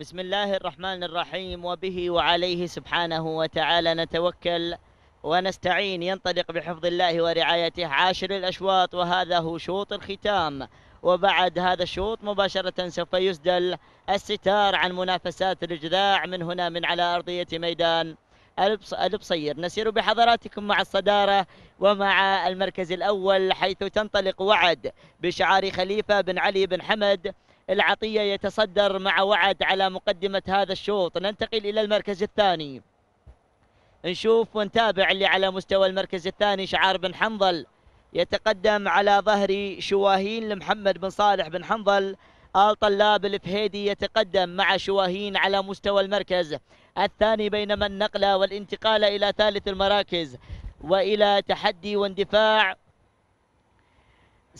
بسم الله الرحمن الرحيم وبه وعليه سبحانه وتعالى نتوكل ونستعين ينطلق بحفظ الله ورعايته عاشر الأشواط وهذا هو شوط الختام وبعد هذا الشوط مباشرة سوف يسدل الستار عن منافسات الإجذاع من هنا من على أرضية ميدان البصير نسير بحضراتكم مع الصدارة ومع المركز الأول حيث تنطلق وعد بشعار خليفة بن علي بن حمد العطية يتصدر مع وعد على مقدمة هذا الشوط ننتقل إلى المركز الثاني نشوف ونتابع اللي على مستوى المركز الثاني شعار بن حنظل يتقدم على ظهر شواهين لمحمد بن صالح بن حنظل آل طلاب الفهيدي يتقدم مع شواهين على مستوى المركز الثاني بينما النقلة والانتقال إلى ثالث المراكز وإلى تحدي واندفاع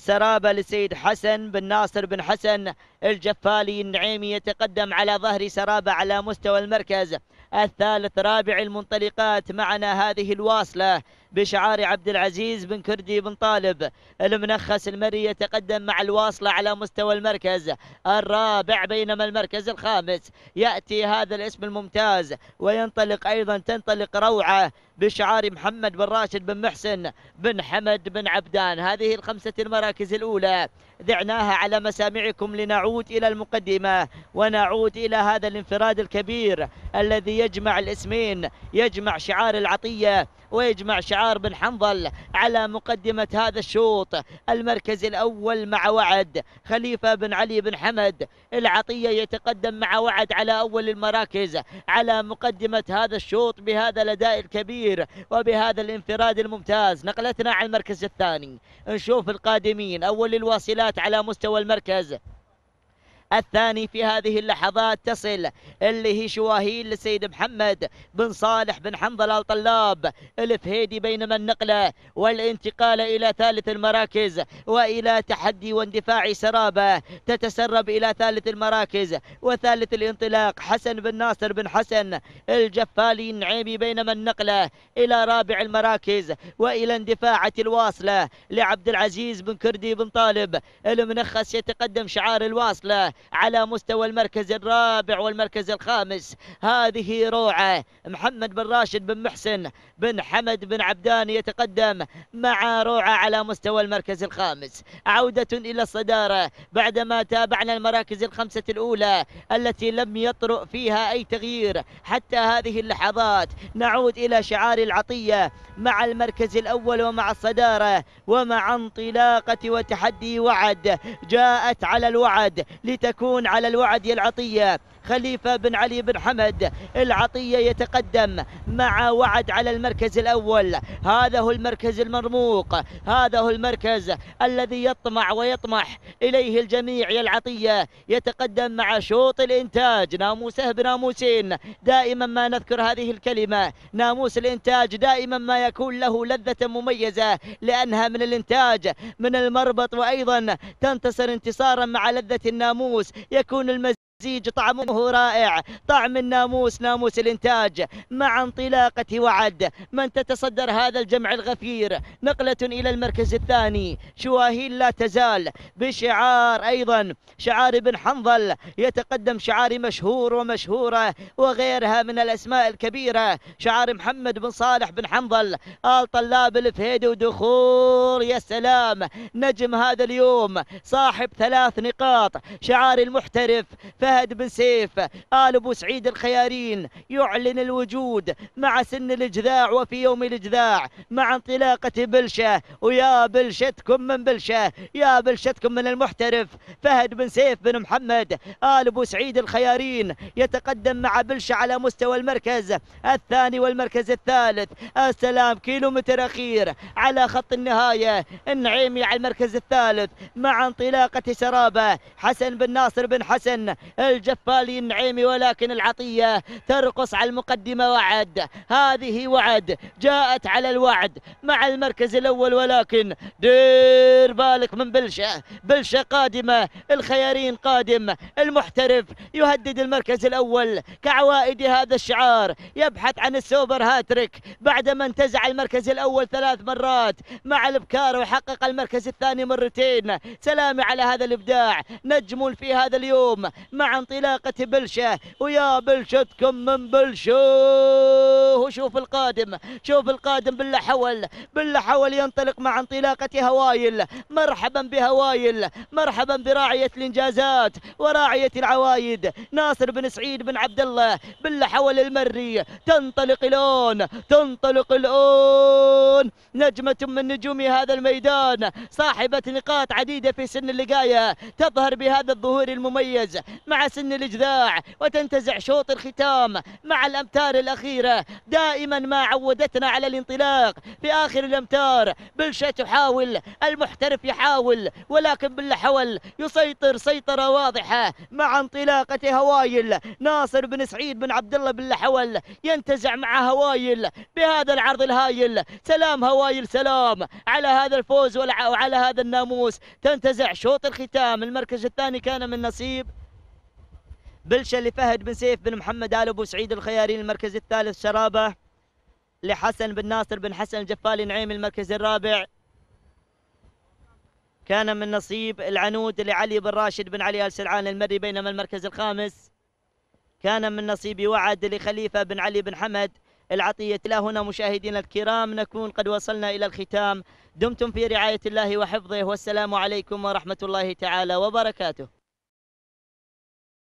سرابة للسيد حسن بن ناصر بن حسن الجفالي النعيمي يتقدم على ظهر سرابة على مستوى المركز الثالث رابع المنطلقات معنا هذه الواصلة بشعار عبد العزيز بن كردي بن طالب المنخس المري يتقدم مع الواصلة على مستوى المركز الرابع بينما المركز الخامس يأتي هذا الاسم الممتاز وينطلق أيضا تنطلق روعة بشعار محمد بن راشد بن محسن بن حمد بن عبدان هذه الخمسة المراكز الأولى ذعناها على مسامعكم لنعود إلى المقدمة ونعود إلى هذا الانفراد الكبير الذي يجمع الاسمين يجمع شعار العطية ويجمع شعار بن حنظل على مقدمة هذا الشوط المركز الأول مع وعد خليفة بن علي بن حمد العطية يتقدم مع وعد على أول المراكز على مقدمة هذا الشوط بهذا الأداء الكبير الكبير وبهذا الانفراد الممتاز نقلتنا على المركز الثاني نشوف القادمين أول الواصلات على مستوى المركز الثاني في هذه اللحظات تصل اللي هي شواهين لسيد محمد بن صالح بن حنظل الطلاب الفهيدي بينما النقلة والانتقال إلى ثالث المراكز وإلى تحدي واندفاع سرابة تتسرب إلى ثالث المراكز وثالث الانطلاق حسن بن ناصر بن حسن الجفالي النعيمي بينما النقلة إلى رابع المراكز وإلى اندفاعة الواصلة لعبد العزيز بن كردي بن طالب المنخس يتقدم شعار الواصلة على مستوى المركز الرابع والمركز الخامس هذه روعة محمد بن راشد بن محسن بن حمد بن عبدان يتقدم مع روعة على مستوى المركز الخامس عودة إلى الصدارة بعدما تابعنا المراكز الخمسة الأولى التي لم يطرق فيها أي تغيير حتى هذه اللحظات نعود إلى شعار العطية مع المركز الأول ومع الصدارة ومع انطلاقة وتحدي وعد جاءت على الوعد لتكون تكون على الوعد يا العطية خليفة بن علي بن حمد العطية يتقدم مع وعد على المركز الأول هذا هو المركز المرموق هذا هو المركز الذي يطمع ويطمح إليه الجميع يا العطية يتقدم مع شوط الإنتاج ناموسه بناموسين دائما ما نذكر هذه الكلمة ناموس الإنتاج دائما ما يكون له لذة مميزة لأنها من الإنتاج من المربط وأيضا تنتصر انتصارا مع لذة الناموس يكون المزيد مزيج طعمه رائع طعم الناموس ناموس الانتاج مع انطلاقة وعد من تتصدر هذا الجمع الغفير نقلة الى المركز الثاني شواهين لا تزال بشعار ايضا شعار ابن حنظل يتقدم شعار مشهور ومشهورة وغيرها من الاسماء الكبيرة شعار محمد بن صالح بن حنظل آل طلاب الفهيد ودخول يا سلام نجم هذا اليوم صاحب ثلاث نقاط شعار المحترف فهد بن سيف آل أبو سعيد الخيارين يعلن الوجود مع سن الإجذاع وفي يوم الإجذاع مع انطلاقة بلشة ويا بلشتكم من بلشة يا بلشتكم من المحترف فهد بن سيف بن محمد آل أبو سعيد الخيارين يتقدم مع بلشة على مستوى المركز الثاني والمركز الثالث السلام كيلومتر أخير على خط النهاية النعيمي يعني على المركز الثالث مع انطلاقة سرابة حسن بن ناصر بن حسن الجفالي النعيمي ولكن العطية ترقص على المقدمة وعد هذه وعد جاءت على الوعد مع المركز الأول ولكن دير بالك من بلشة بلشة قادمة الخيارين قادم المحترف يهدد المركز الأول كعوائد هذا الشعار يبحث عن السوبر هاتريك بعدما انتزع المركز الأول ثلاث مرات مع البكار وحقق المركز الثاني مرتين سلامي على هذا الإبداع نجم في هذا اليوم مع مع انطلاقة بلشة ويا بلشتكم من بلشوه وشوف القادم شوف القادم بالله حول بالله حول ينطلق مع انطلاقة هوايل مرحبا بهوايل مرحبا براعية الإنجازات وراعية العوايد ناصر بن سعيد بن عبد الله بالله حول المري تنطلق الآن تنطلق الآن نجمة من نجوم هذا الميدان صاحبة نقاط عديدة في سن اللقاية تظهر بهذا الظهور المميز مع سن الإجذاع وتنتزع شوط الختام مع الأمتار الأخيرة دائما ما عودتنا على الانطلاق في آخر الأمتار بلشة تحاول المحترف يحاول ولكن باللحول يسيطر سيطرة واضحة مع انطلاقة هوايل ناصر بن سعيد بن عبد الله بن لحول ينتزع مع هوايل بهذا العرض الهايل سلام هوايل سلام على هذا الفوز وعلى هذا الناموس تنتزع شوط الختام المركز الثاني كان من نصيب بلشة لفهد بن سيف بن محمد آل أبو سعيد الخياري المركز الثالث شرابة لحسن بن ناصر بن حسن الجفالي نعيم المركز الرابع كان من نصيب العنود لعلي بن راشد بن علي آل سلعان المري بينما المركز الخامس كان من نصيب وعد لخليفة بن علي بن حمد العطية إلى هنا مشاهدينا الكرام نكون قد وصلنا إلى الختام دمتم في رعاية الله وحفظه والسلام عليكم ورحمة الله تعالى وبركاته